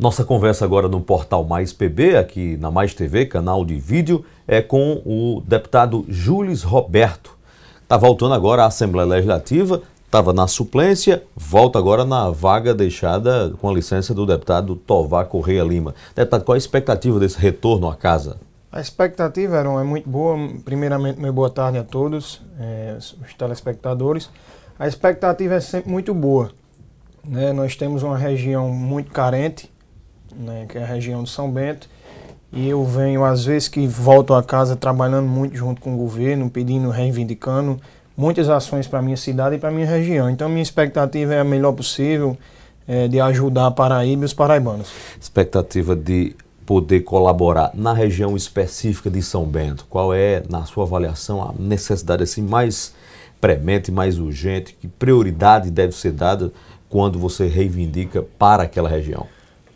Nossa conversa agora no Portal Mais PB, aqui na Mais TV, canal de vídeo, é com o deputado Jules Roberto. Está voltando agora à Assembleia Legislativa, estava na suplência, volta agora na vaga deixada com a licença do deputado Tovar Correia Lima. Deputado, qual a expectativa desse retorno à casa? A expectativa, Aaron, é muito boa. Primeiramente, meu boa tarde a todos, é, os telespectadores. A expectativa é sempre muito boa. Né? Nós temos uma região muito carente né, que é a região de São Bento. E eu venho, às vezes que volto a casa, trabalhando muito junto com o governo, pedindo, reivindicando muitas ações para a minha cidade e para a minha região. Então, minha expectativa é a melhor possível é, de ajudar a Paraíba e os paraibanos. Expectativa de poder colaborar na região específica de São Bento? Qual é, na sua avaliação, a necessidade assim mais premente, mais urgente? Que prioridade deve ser dada quando você reivindica para aquela região?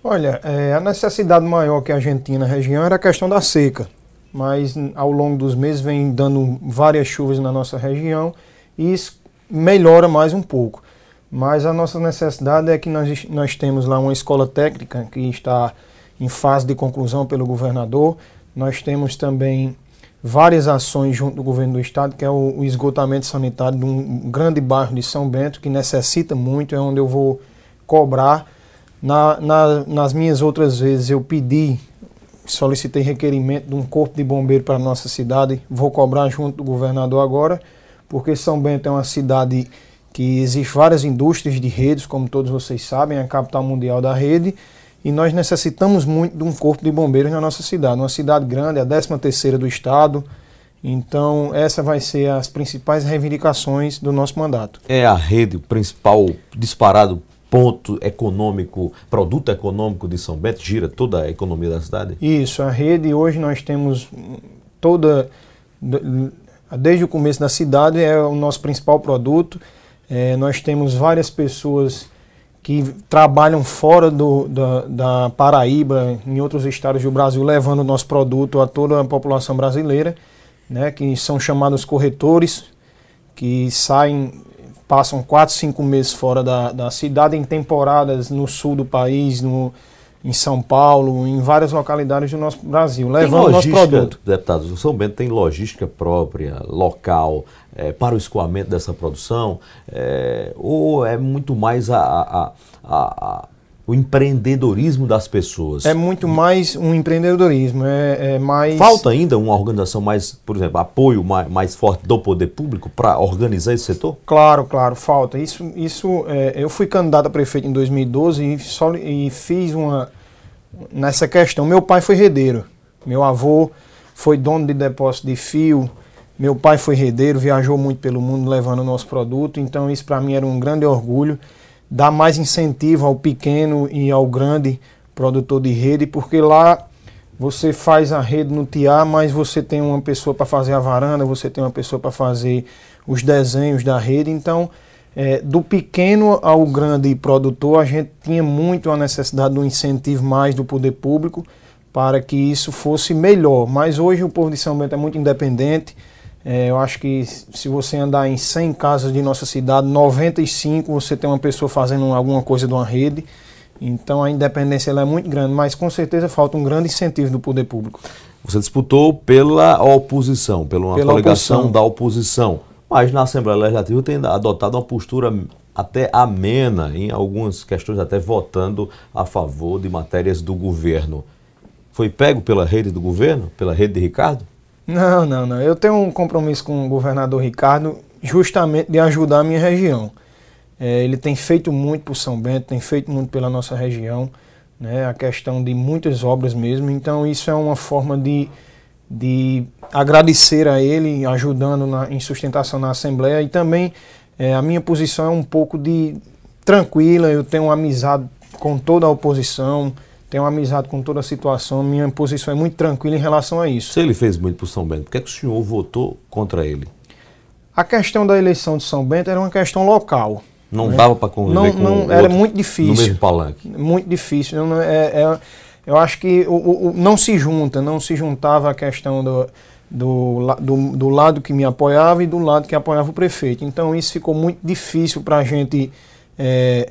Olha, é, a necessidade maior que a gente tinha na região era a questão da seca, mas ao longo dos meses vem dando várias chuvas na nossa região e isso melhora mais um pouco. Mas a nossa necessidade é que nós, nós temos lá uma escola técnica que está em fase de conclusão pelo governador, nós temos também várias ações junto do governo do estado, que é o, o esgotamento sanitário de um grande bairro de São Bento, que necessita muito, é onde eu vou cobrar na, na, nas minhas outras vezes eu pedi, solicitei requerimento de um corpo de bombeiro para a nossa cidade. Vou cobrar junto do governador agora, porque São Bento é uma cidade que existe várias indústrias de redes, como todos vocês sabem, é a capital mundial da rede. E nós necessitamos muito de um corpo de bombeiros na nossa cidade. Uma cidade grande, a 13 terceira do estado, então, essa vai ser as principais reivindicações do nosso mandato. É a rede principal disparado ponto econômico, produto econômico de São Bento? Gira toda a economia da cidade? Isso, a rede hoje nós temos toda, desde o começo da cidade, é o nosso principal produto. É, nós temos várias pessoas que trabalham fora do, da, da, Paraíba, em outros estados do Brasil, levando o nosso produto a toda a população brasileira, né, que são chamados corretores, que saem passam 4, 5 meses fora da, da cidade, em temporadas no sul do país, no, em São Paulo, em várias localidades do nosso Brasil, levando o nosso produto. Deputados, o São Bento tem logística própria, local, é, para o escoamento dessa produção, é, ou é muito mais a, a, a, a o empreendedorismo das pessoas. É muito mais um empreendedorismo, é, é mais... Falta ainda uma organização mais, por exemplo, apoio mais, mais forte do poder público para organizar esse setor? Claro, claro, falta. Isso, isso é, eu fui candidato a prefeito em 2012 e, só, e fiz uma... Nessa questão, meu pai foi redeiro, meu avô foi dono de depósito de fio, meu pai foi redeiro, viajou muito pelo mundo levando o nosso produto, então isso para mim era um grande orgulho dar mais incentivo ao pequeno e ao grande produtor de rede, porque lá você faz a rede no tiar, mas você tem uma pessoa para fazer a varanda, você tem uma pessoa para fazer os desenhos da rede. Então, é, do pequeno ao grande produtor, a gente tinha muito a necessidade de um incentivo mais do poder público para que isso fosse melhor. Mas hoje o povo de São Bento é muito independente é, eu acho que se você andar em 100 casas de nossa cidade, 95 você tem uma pessoa fazendo alguma coisa de uma rede. Então a independência é muito grande, mas com certeza falta um grande incentivo do poder público. Você disputou pela oposição, pela uma pela coligação oposição. da oposição. Mas na Assembleia Legislativa tem adotado uma postura até amena em algumas questões, até votando a favor de matérias do governo. Foi pego pela rede do governo, pela rede de Ricardo? Não, não, não. Eu tenho um compromisso com o governador Ricardo justamente de ajudar a minha região. É, ele tem feito muito por São Bento, tem feito muito pela nossa região, né, a questão de muitas obras mesmo. Então isso é uma forma de, de agradecer a ele, ajudando na, em sustentação na Assembleia. E também é, a minha posição é um pouco de tranquila, eu tenho amizade com toda a oposição, tenho amizade com toda a situação, minha posição é muito tranquila em relação a isso. Se ele fez muito para o São Bento, por que, é que o senhor votou contra ele? A questão da eleição de São Bento era uma questão local. Não né? dava para conviver não, com não, Era muito difícil. No mesmo palanque. Muito difícil. Eu, é, é, eu acho que o, o, não se junta, não se juntava a questão do, do, do, do lado que me apoiava e do lado que apoiava o prefeito. Então isso ficou muito difícil para a gente é,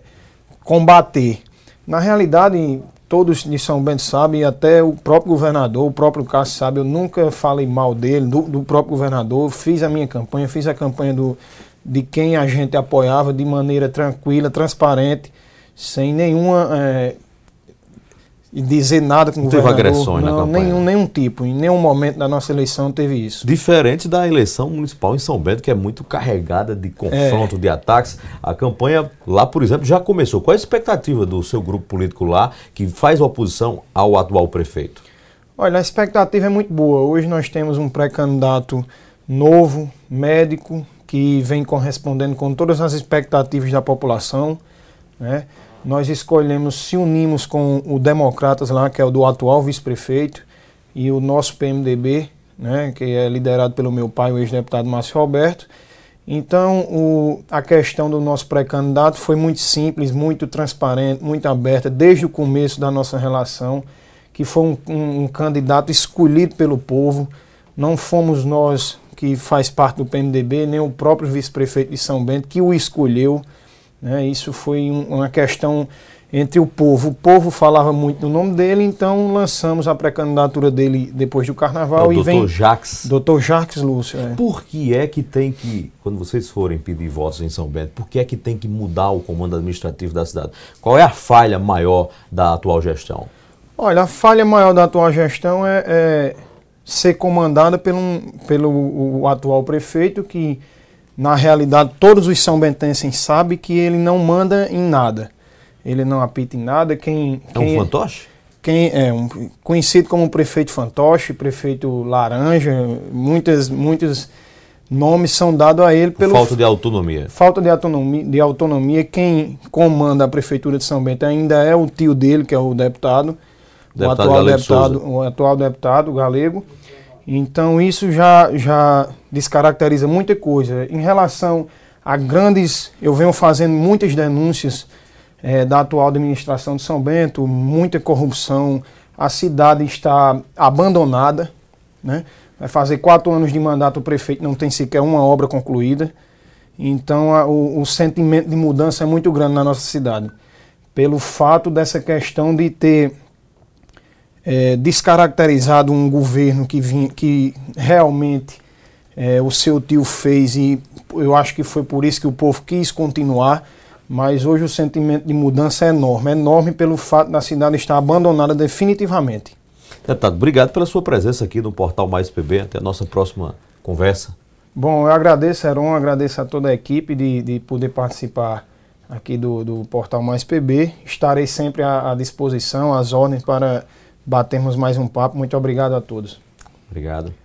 combater. Na realidade, todos de São Bento sabem, até o próprio governador, o próprio Cássio sabe, eu nunca falei mal dele, do, do próprio governador, fiz a minha campanha, fiz a campanha do, de quem a gente apoiava de maneira tranquila, transparente, sem nenhuma é, e dizer nada com o governador. Não teve agressões não, na campanha? Nenhum, nenhum tipo. Em nenhum momento da nossa eleição teve isso. Diferente da eleição municipal em São Bento, que é muito carregada de confronto, é. de ataques. A campanha lá, por exemplo, já começou. Qual é a expectativa do seu grupo político lá, que faz oposição ao atual prefeito? Olha, a expectativa é muito boa. Hoje nós temos um pré-candidato novo, médico, que vem correspondendo com todas as expectativas da população, né? nós escolhemos, se unimos com o Democratas lá, que é o do atual vice-prefeito, e o nosso PMDB, né, que é liderado pelo meu pai, o ex-deputado Márcio Roberto. Então, o, a questão do nosso pré-candidato foi muito simples, muito transparente, muito aberta, desde o começo da nossa relação, que foi um, um, um candidato escolhido pelo povo. Não fomos nós que faz parte do PMDB, nem o próprio vice-prefeito de São Bento que o escolheu. Né? Isso foi um, uma questão entre o povo. O povo falava muito no nome dele, então lançamos a pré-candidatura dele depois do carnaval é e Dr. vem. Dr. Jacques. Dr. Jacques Lúcio. É. Por que é que tem que, quando vocês forem pedir votos em São Bento, por que é que tem que mudar o comando administrativo da cidade? Qual é a falha maior da atual gestão? Olha, a falha maior da atual gestão é, é ser comandada pelo, pelo o atual prefeito que na realidade, todos os São Bentenses sabem que ele não manda em nada. Ele não apita em nada. Quem, é um é- fantoche? Quem é, é um, conhecido como prefeito fantoche, prefeito laranja, muitas, muitos nomes são dados a ele pelo falta de autonomia. Falta de autonomia, de autonomia. Quem comanda a prefeitura de São Bento ainda é o tio dele, que é o deputado, deputado o atual Galego deputado, Souza. o atual deputado Galego. Então isso já, já descaracteriza muita coisa. Em relação a grandes, eu venho fazendo muitas denúncias é, da atual administração de São Bento, muita corrupção, a cidade está abandonada, né? Vai fazer quatro anos de mandato o prefeito não tem sequer uma obra concluída. Então a, o, o sentimento de mudança é muito grande na nossa cidade, pelo fato dessa questão de ter é, descaracterizado um governo que, vinha, que realmente é, o seu tio fez e eu acho que foi por isso que o povo quis continuar. Mas hoje o sentimento de mudança é enorme, é enorme pelo fato da cidade estar abandonada definitivamente. Deputado, obrigado pela sua presença aqui no Portal Mais PB. Até a nossa próxima conversa. Bom, eu agradeço, Heron, agradeço a toda a equipe de, de poder participar aqui do, do Portal Mais PB. Estarei sempre à, à disposição, às ordens para batermos mais um papo. Muito obrigado a todos. Obrigado.